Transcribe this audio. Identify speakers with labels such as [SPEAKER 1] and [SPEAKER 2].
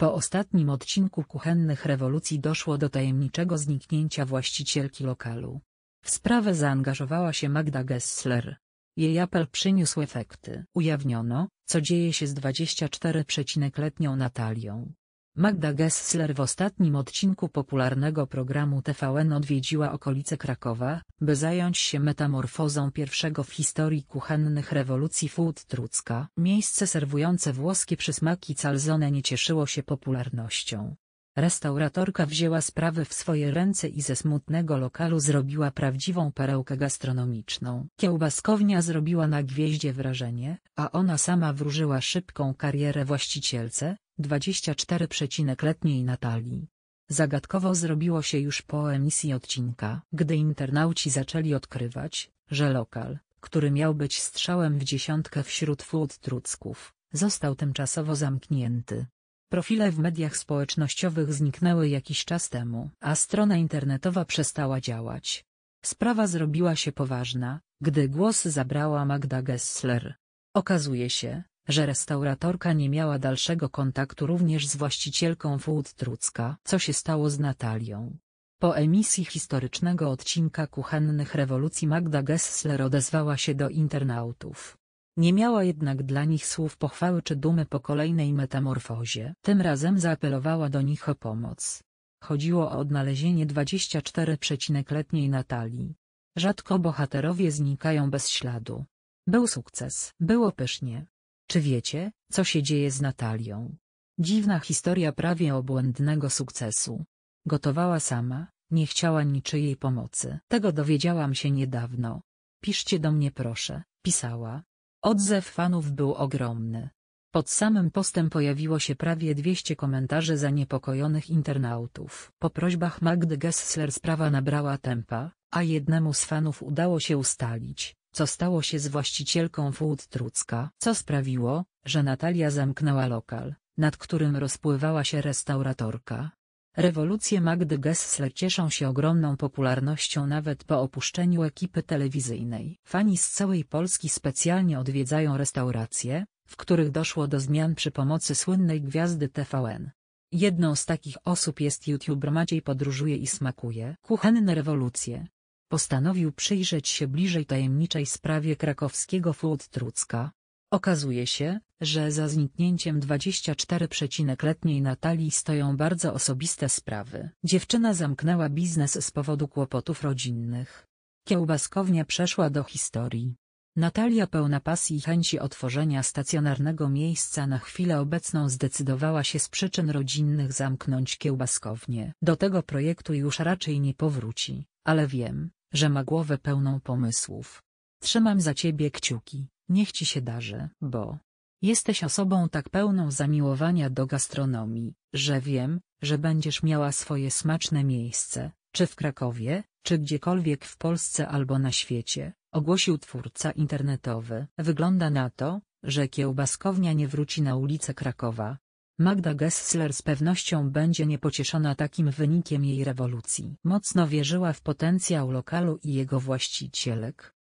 [SPEAKER 1] Po ostatnim odcinku Kuchennych Rewolucji doszło do tajemniczego zniknięcia właścicielki lokalu. W sprawę zaangażowała się Magda Gessler. Jej apel przyniósł efekty. Ujawniono, co dzieje się z 24-letnią Natalią. Magda Gessler w ostatnim odcinku popularnego programu TVN odwiedziła okolice Krakowa, by zająć się metamorfozą pierwszego w historii kuchennych rewolucji food trucka. Miejsce serwujące włoskie przysmaki calzone nie cieszyło się popularnością. Restauratorka wzięła sprawy w swoje ręce i ze smutnego lokalu zrobiła prawdziwą perełkę gastronomiczną. Kiełbaskownia zrobiła na gwieździe wrażenie, a ona sama wróżyła szybką karierę właścicielce, 24 letniej Natalii. Zagadkowo zrobiło się już po emisji odcinka, gdy internauci zaczęli odkrywać, że lokal, który miał być strzałem w dziesiątkę wśród food trucków, został tymczasowo zamknięty. Profile w mediach społecznościowych zniknęły jakiś czas temu, a strona internetowa przestała działać. Sprawa zrobiła się poważna, gdy głos zabrała Magda Gessler. Okazuje się, że restauratorka nie miała dalszego kontaktu również z właścicielką Food Trucka. Co się stało z Natalią? Po emisji historycznego odcinka Kuchennych Rewolucji Magda Gessler odezwała się do internautów. Nie miała jednak dla nich słów pochwały czy dumy po kolejnej metamorfozie. Tym razem zaapelowała do nich o pomoc. Chodziło o odnalezienie 24-letniej Natalii. Rzadko bohaterowie znikają bez śladu. Był sukces. Było pysznie. Czy wiecie, co się dzieje z Natalią? Dziwna historia prawie obłędnego sukcesu. Gotowała sama, nie chciała niczyjej pomocy. Tego dowiedziałam się niedawno. Piszcie do mnie proszę, pisała. Odzew fanów był ogromny. Pod samym postem pojawiło się prawie 200 komentarzy zaniepokojonych internautów. Po prośbach Magdy Gessler sprawa nabrała tempa, a jednemu z fanów udało się ustalić, co stało się z właścicielką Food Trucka? Co sprawiło, że Natalia zamknęła lokal, nad którym rozpływała się restauratorka? Rewolucje Magdy Gessler cieszą się ogromną popularnością nawet po opuszczeniu ekipy telewizyjnej. Fani z całej Polski specjalnie odwiedzają restauracje, w których doszło do zmian przy pomocy słynnej gwiazdy TVN. Jedną z takich osób jest youtuber Maciej Podróżuje i Smakuje. Kuchenne rewolucje postanowił przyjrzeć się bliżej tajemniczej sprawie krakowskiego Fułd-Trucka. Okazuje się, że za zniknięciem 24-letniej Natalii stoją bardzo osobiste sprawy. Dziewczyna zamknęła biznes z powodu kłopotów rodzinnych. Kiełbaskownia przeszła do historii. Natalia pełna pasji i chęci otworzenia stacjonarnego miejsca na chwilę obecną zdecydowała się z przyczyn rodzinnych zamknąć kiełbaskownię. Do tego projektu już raczej nie powróci, ale wiem, że ma głowę pełną pomysłów. Trzymam za ciebie kciuki, niech ci się darzy, bo jesteś osobą tak pełną zamiłowania do gastronomii, że wiem, że będziesz miała swoje smaczne miejsce, czy w Krakowie, czy gdziekolwiek w Polsce albo na świecie, ogłosił twórca internetowy. Wygląda na to, że kiełbaskownia nie wróci na ulicę Krakowa, Magda Gessler z pewnością będzie niepocieszona takim wynikiem jej rewolucji. Mocno wierzyła w potencjał lokalu i jego właścicielek,